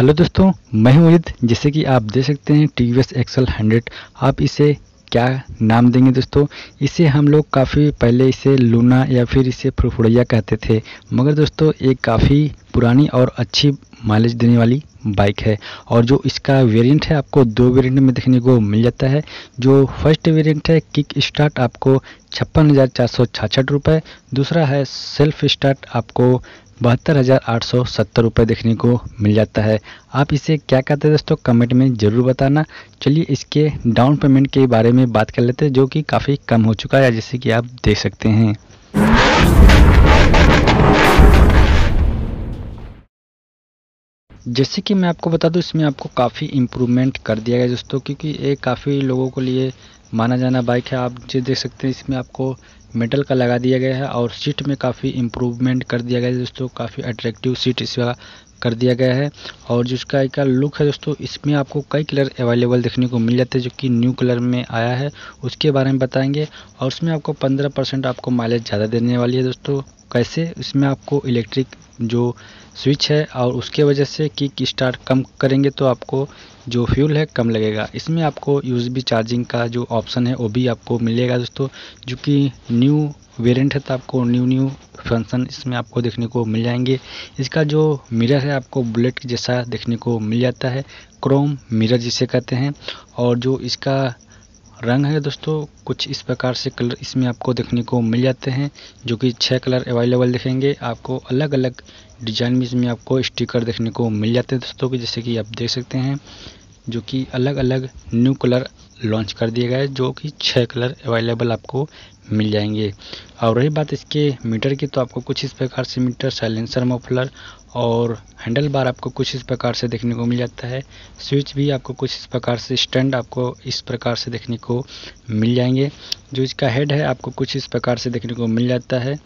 hello दोस्तों मैं हूं उजित जैसे कि आप देख सकते हैं T V S XL hundred आप इसे क्या नाम देंगे दोस्तों इसे हम लोग काफ़ी पहले इसे लूना या फिर इसे फुरफुड़ैया कहते थे मगर दोस्तों ये काफ़ी पुरानी और अच्छी माइलेज देने वाली बाइक है और जो इसका वेरिएंट है आपको दो वेरिएंट में देखने को मिल जाता है जो फर्स्ट वेरिएंट है किक स्टार्ट आपको छप्पन हज़ार चार सौ छाछठ रुपये दूसरा है सेल्फ स्टार्ट आपको बहत्तर हज़ार आठ सौ सत्तर रुपये देखने को मिल जाता है आप इसे क्या कहते हैं दोस्तों कमेंट में ज़रूर बताना चलिए इसके डाउन पेमेंट के बारे में बात कर लेते हैं जो कि काफ़ी कम हो चुका है जैसे कि आप देख सकते हैं जैसे कि मैं आपको बता दूं इसमें आपको काफ़ी इम्प्रूवमेंट कर दिया गया दोस्तों क्योंकि ये काफ़ी लोगों के लिए माना जाना बाइक है आप जो देख सकते हैं इसमें आपको मेटल का लगा दिया गया है और सीट में काफ़ी इम्प्रूवमेंट कर दिया गया है दोस्तों काफ़ी अट्रैक्टिव सीट इसका कर दिया गया है और जिसका एक लुक है दोस्तों इसमें आपको कई कलर अवेलेबल देखने को मिल जाते हैं जो कि न्यू कलर में आया है उसके बारे में बताएंगे और उसमें आपको 15 परसेंट आपको माइलेज ज़्यादा देने वाली है दोस्तों कैसे इसमें आपको इलेक्ट्रिक जो स्विच है और उसके वजह से किक स्टार्ट कम करेंगे तो आपको जो फ्यूल है कम लगेगा इसमें आपको यूएसबी चार्जिंग का जो ऑप्शन है वो भी आपको मिलेगा दोस्तों जो कि न्यू वेरिएंट है तो आपको न्यू न्यू फंक्शन इसमें आपको देखने को मिल जाएंगे इसका जो मिरर है आपको बुलेट जैसा देखने को मिल जाता है क्रोम मिरर जिसे कहते हैं और जो इसका रंग है दोस्तों कुछ इस प्रकार से कलर इसमें आपको देखने को मिल जाते हैं जो कि छः कलर अवेलेबल दिखेंगे आपको अलग अलग डिजाइन में इसमें आपको स्टिकर देखने को मिल जाते हैं दोस्तों कि जैसे कि आप देख सकते हैं जो कि अलग अलग न्यू कलर लॉन्च कर दिया गया है जो कि छः कलर अवेलेबल आपको मिल जाएंगे और रही बात इसके मीटर की तो आपको कुछ इस प्रकार से मीटर साइलेंसर मोफलर और हैंडल बार आपको कुछ इस प्रकार से देखने को मिल जाता है स्विच भी आपको कुछ इस प्रकार से स्टैंड आपको इस प्रकार से देखने को मिल जाएंगे जो इसका हेड है आपको कुछ इस प्रकार से देखने को मिल जाता है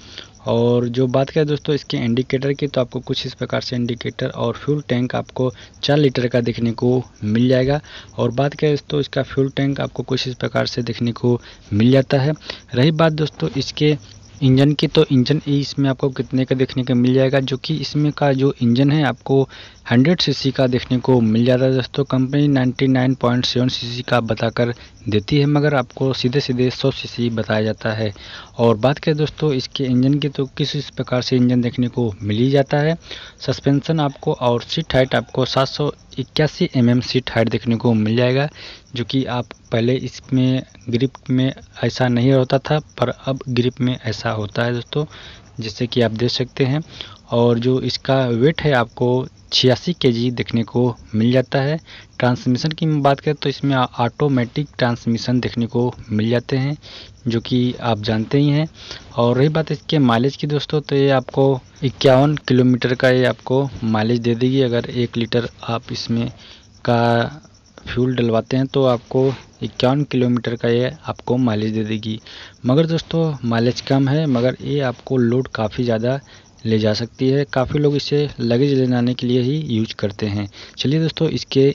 और जो बात करें दोस्तों इसके इंडिकेटर की तो आपको कुछ इस प्रकार से इंडिकेटर और फ्यूल टैंक आपको चार लीटर का देखने को मिल जाएगा और बात करें दोस्तों इसका फ्यूल टैंक आपको कुछ इस प्रकार से देखने को मिल जाता है रही बात दोस्तों इसके इंजन की तो इंजन इसमें आपको कितने का देखने का मिल जाएगा जो कि इसमें का जो इंजन है आपको 100 सीसी का देखने को मिल जाता है दोस्तों कंपनी 99.7 सीसी का बताकर देती है मगर आपको सीधे सीधे 100 सीसी बताया जाता है और बात करें दोस्तों इसके इंजन की तो किस इस प्रकार से इंजन देखने को मिल ही जाता है सस्पेंसन आपको और सीट हाइट आपको सात सौ इक्यासी एम सीट हाइट देखने को मिल जाएगा जो कि आप पहले इसमें ग्रिप में ऐसा नहीं होता था पर अब ग्रिप में ऐसा होता है दोस्तों जिससे कि आप देख सकते हैं और जो इसका वेट है आपको छियासी के जी देखने को मिल जाता है ट्रांसमिशन की बात करें तो इसमें ऑटोमेटिक ट्रांसमिशन देखने को मिल जाते हैं जो कि आप जानते ही हैं और रही बात इसके माइलेज की दोस्तों तो ये आपको इक्यावन किलोमीटर का ये आपको माइलेज दे देगी अगर एक लीटर आप इसमें का फ्यूल डलवाते हैं तो आपको इक्यावन किलोमीटर का ये आपको माइलेज दे देगी मगर दोस्तों माइलेज कम है मगर ये आपको लोड काफ़ी ज़्यादा ले जा सकती है काफ़ी लोग इसे लगेज ले जाने के लिए ही यूज करते हैं चलिए दोस्तों इसके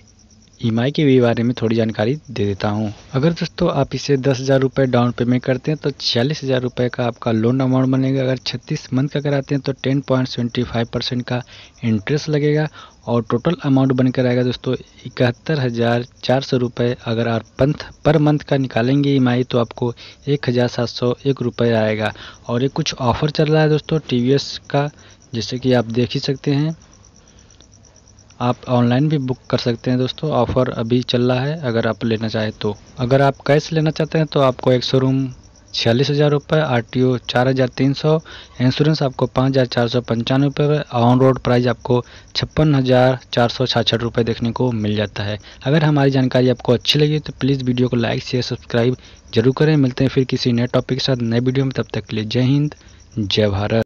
ई के बारे में थोड़ी जानकारी दे देता हूँ अगर दोस्तों आप इसे दस हज़ार रुपये डाउन पेमेंट करते हैं तो छियालीस हज़ार रुपये का आपका लोन अमाउंट बनेगा अगर छत्तीस मंथ का कराते हैं तो ten point seventy five percent का इंटरेस्ट लगेगा और टोटल अमाउंट बनकर आएगा दोस्तों इकहत्तर हज़ार चार सौ रुपये अगर आप पंथ पर मंथ का निकालेंगे ई तो आपको एक हज़ार सात सौ एक रुपये आएगा और ये कुछ ऑफ़र चल रहा है दोस्तों टी का जैसे कि आप देख ही सकते हैं आप ऑनलाइन भी बुक कर सकते हैं दोस्तों ऑफ़र अभी चल रहा है अगर आप लेना चाहें तो अगर आप कैश लेना चाहते हैं तो आपको एक शोरूम छियालीस हज़ार रुपये आर टी ओ चार हज़ार तीन सौ इंश्योरेंस आपको पाँच हज़ार चार सौ पंचानवे रुपये ऑन रोड प्राइस आपको छप्पन हज़ार चार सौ छाछठ रुपये देखने को मिल जाता है अगर हमारी जानकारी आपको अच्छी लगी तो प्लीज़ वीडियो को लाइक शेयर सब्सक्राइब जरूर करें मिलते हैं फिर किसी नए टॉपिक के साथ नए वीडियो में तब तक के लिए जय हिंद जय भारत